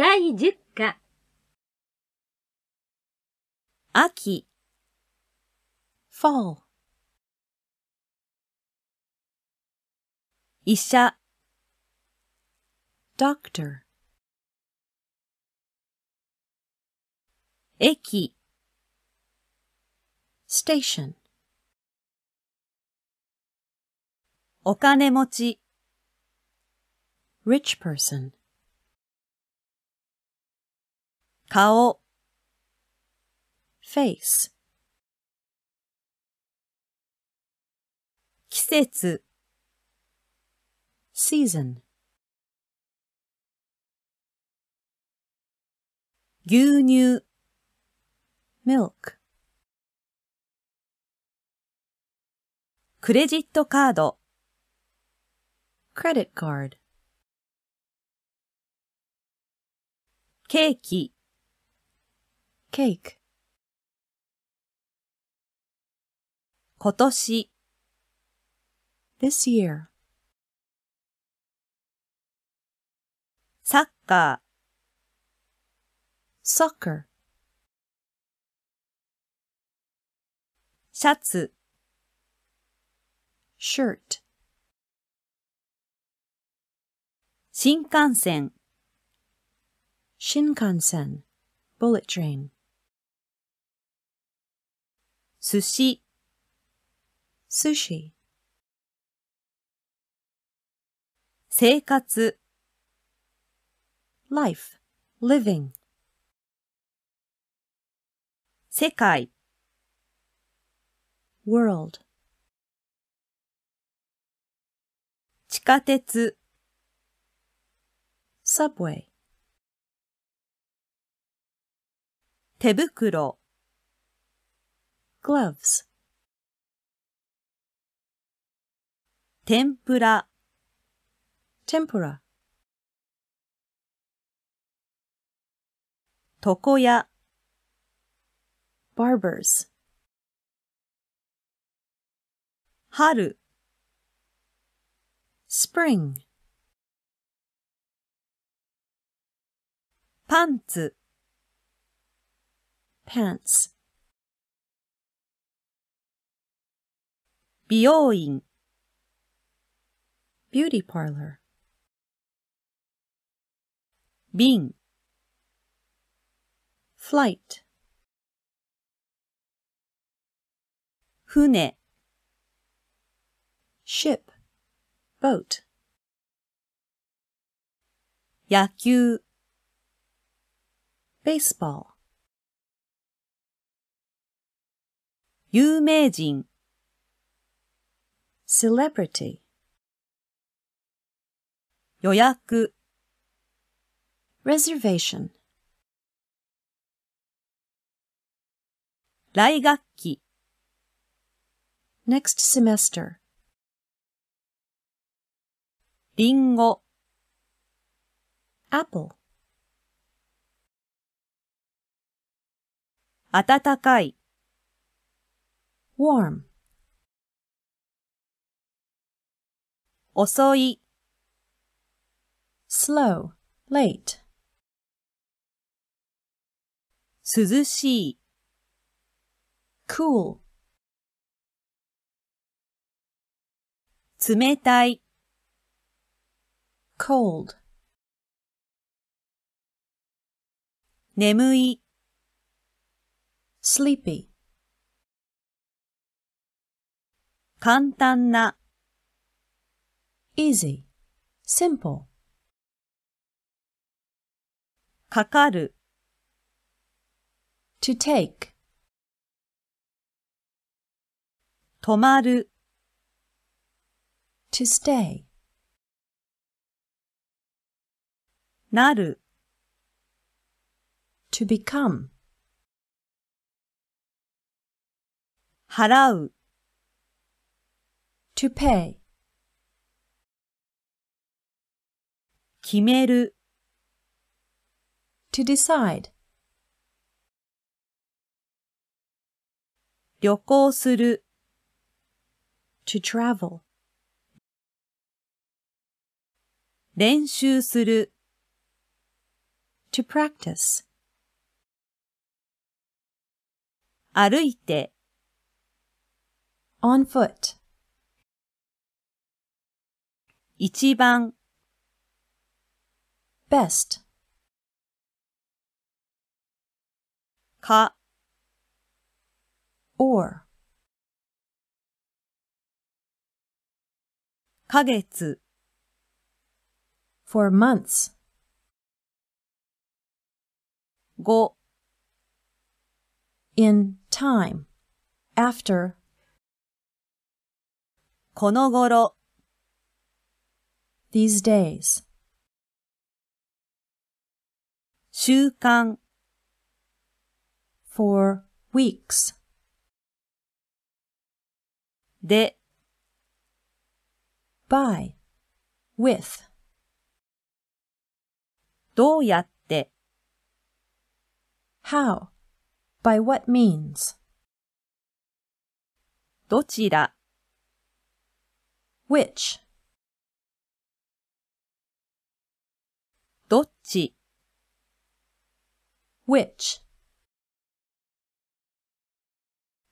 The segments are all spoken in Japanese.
第10課。秋 fall 医者 doctor 駅 station お金持ち rich person 顔 face 季節 season 牛乳 milk クレジットカード credit card ケーキ cake 今年 this year サッカー soccer シャツ shirt 新幹線新幹線 bullet train 寿司、寿司、生活、life, living, 世界、world, 地下鉄、subway 手袋 gloves. 天ぷら tempura 床屋 barbers 春 spring パンツ pants 美容院 beauty parlor 瓶 flight 船 ship boat 野球 baseball 有名人 celebrity 予約 reservation 来学期 next semester りんご apple 暖かい warm 遅い slow, late 涼しい cool 冷たい cold 眠い sleepy 簡単な easy, simple. かかる to take, 止まる to stay, なる to become, 払う to pay. 決める to decide 旅行する to travel 練習する to practice 歩いて on foot 一番 best Ka. or か月 for months Go. in time after goro. these days 週間 for weeks で by with どうやって how by what means どちら which どっち which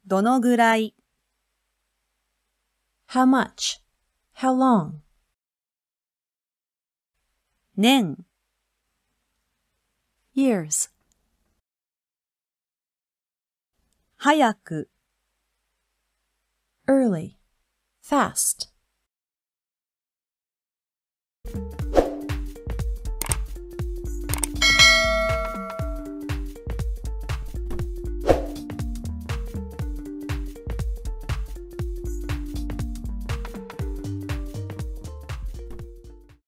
どのぐらい how much how long 年 years 早く early fast